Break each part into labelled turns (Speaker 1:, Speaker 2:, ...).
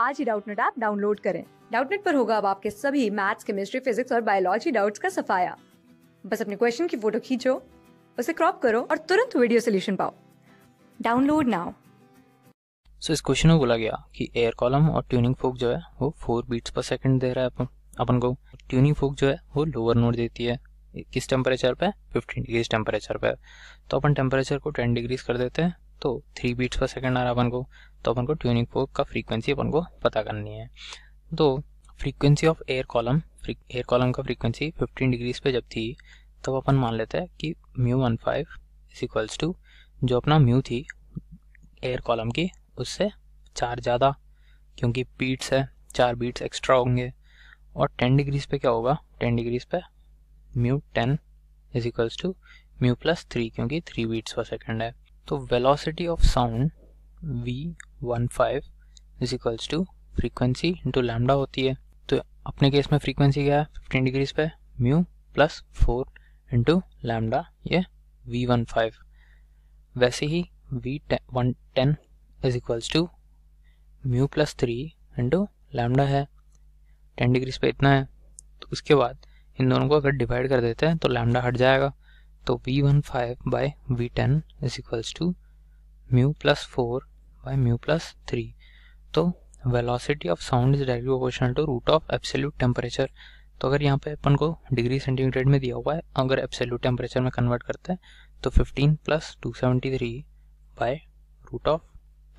Speaker 1: आज ही Doubtnut app download करें डाउटनेट पर होगा अब आपके सभी मैथ्स केमिस्ट्री फिजिक्स और बायोलॉजी डाउट्स का सफाया बस अपने क्वेश्चन की फोटो खींचो उसे क्रॉप करो और तुरंत वीडियो सोल्यूशन पाओ डाउनलोड नाउ
Speaker 2: सो इस क्वेश्चन में बोला गया कि एयर कॉलम और ट्यूनिंग फोक जो है वो फोर बीट्स पर सेकंड दे रहा है अपन अपन को ट्यूनिंग फोक जो है वो लोअर नोट देती है किस टेम्परेचर पे 15 डिग्रीज टेम्परेचर पे तो अपन टेम्परेचर को 10 डिग्रीज कर देते हैं तो थ्री बीट्स पर सेकंड आ रहा है अपन को तो अपन को ट्यूनिंग फोर्क का फ्रीक्वेंसी अपन को पता करनी है तो frequency of air column air column का फ्रीक्वेंसी 15 डिग्रीज पे जब थी तब तो अपन मान लेते हैं कि mu one five is equals to जो अपना म्यू थी एयर कॉलम की उससे चार ज़्यादा क्योंकि बीट्स है चार बीट्स एक्स्ट्रा होंगे और टेन डिग्रीज पे क्या होगा टेन डिग्रीज पे mu ten is equals to mu plus three क्योंकि थ्री बीट्स पर सेकेंड है तो velocity of sound v one five is equals to frequency into lambda होती है तो अपने केस में फ्रीक्वेंसी क्या है फिफ्टीन डिग्रीज पे mu plus four into lambda ये वी वन फाइव वैसे ही v one ten is equals to mu plus three into lambda है टेन डिग्रीज पे इतना है तो उसके बाद इन दोनों को अगर डिवाइड कर देते हैं तो लैमडा हट जाएगा तो v one five by v ten is equals to mu plus four by mu plus three तो velocity of sound is directly proportional to root of absolute temperature तो अगर यहाँ पे अपन को डिग्री सेंटीग्रेड में दिया हुआ है अगर एब्सोल्यूट टेम्परेचर में कन्वर्ट करते हैं तो 15 plus 273 seventy three by root of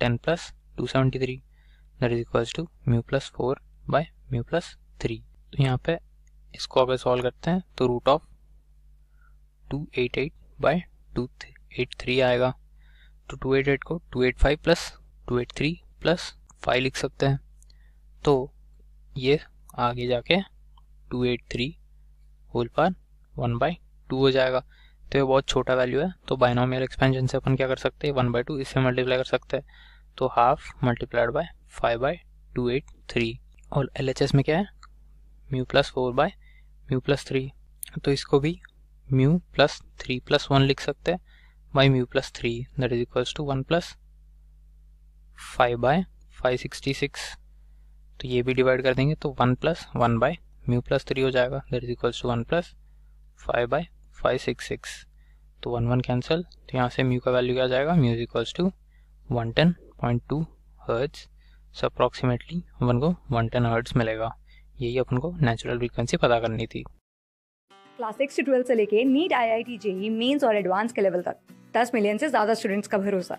Speaker 2: ten plus two seventy three that is equals to mu plus four by mu plus three तो यहाँ पे इसको अगर सॉल्व करते हैं तो root of two eight eight by two eight three आएगा तो टू एट एट को two eight five plus two eight three plus five लिख सकते हैं तो ये आगे जाके टू एट थ्री होल पर वन बाई टू हो जाएगा तो ये बहुत छोटा वैल्यू है तो बाइनोमियल एक्सपेंशन से अपन क्या कर सकते हैं वन बाई टू इससे मल्टीप्लाई कर सकते हैं तो half multiplied by five by two eight three और एल में क्या है mu plus four by mu plus three तो इसको भी mu plus three plus one लिख सकते हैं by mu plus three that is equals to one plus five by five sixty six तो ये भी डिवाइड कर देंगे तो one plus one bye mu plus three हो जाएगा that is equals to one plus five by five six six तो one one cancel तो यहाँ से म्यू का वैल्यू क्या जाएगा mu is equals to one ten point two hertz so approximately अपन को वन टेन हर्ट्स मिलेगा यही अपन को नेचुरल फ्रिक्वेंसी पता करनी थी
Speaker 1: क्लास सिक्स से ट्वेल्थ से लेके NEET I I T JEE mains और एडवांस के लेवल तक दस मिलियन से ज्यादा स्टूडेंट्स का भरोसा